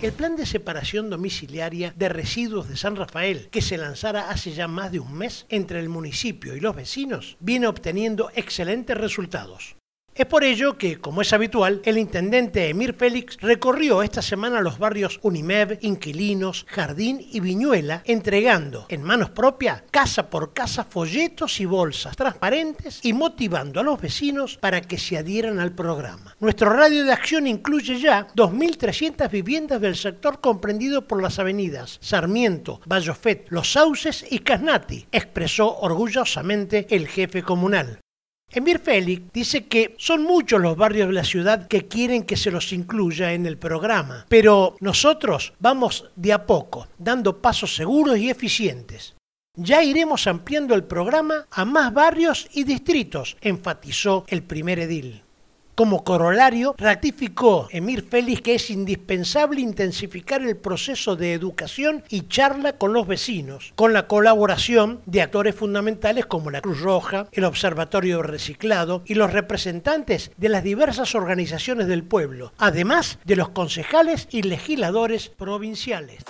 El plan de separación domiciliaria de residuos de San Rafael, que se lanzara hace ya más de un mes entre el municipio y los vecinos, viene obteniendo excelentes resultados. Es por ello que, como es habitual, el intendente Emir Félix recorrió esta semana los barrios Unimeb, Inquilinos, Jardín y Viñuela, entregando en manos propias, casa por casa, folletos y bolsas transparentes y motivando a los vecinos para que se adhieran al programa. Nuestro radio de acción incluye ya 2.300 viviendas del sector comprendido por las avenidas Sarmiento, Vallofet, Los Sauces y Casnati, expresó orgullosamente el jefe comunal. Emir Félix dice que son muchos los barrios de la ciudad que quieren que se los incluya en el programa, pero nosotros vamos de a poco, dando pasos seguros y eficientes. Ya iremos ampliando el programa a más barrios y distritos, enfatizó el primer edil. Como corolario, ratificó Emir Félix que es indispensable intensificar el proceso de educación y charla con los vecinos, con la colaboración de actores fundamentales como la Cruz Roja, el Observatorio Reciclado y los representantes de las diversas organizaciones del pueblo, además de los concejales y legisladores provinciales.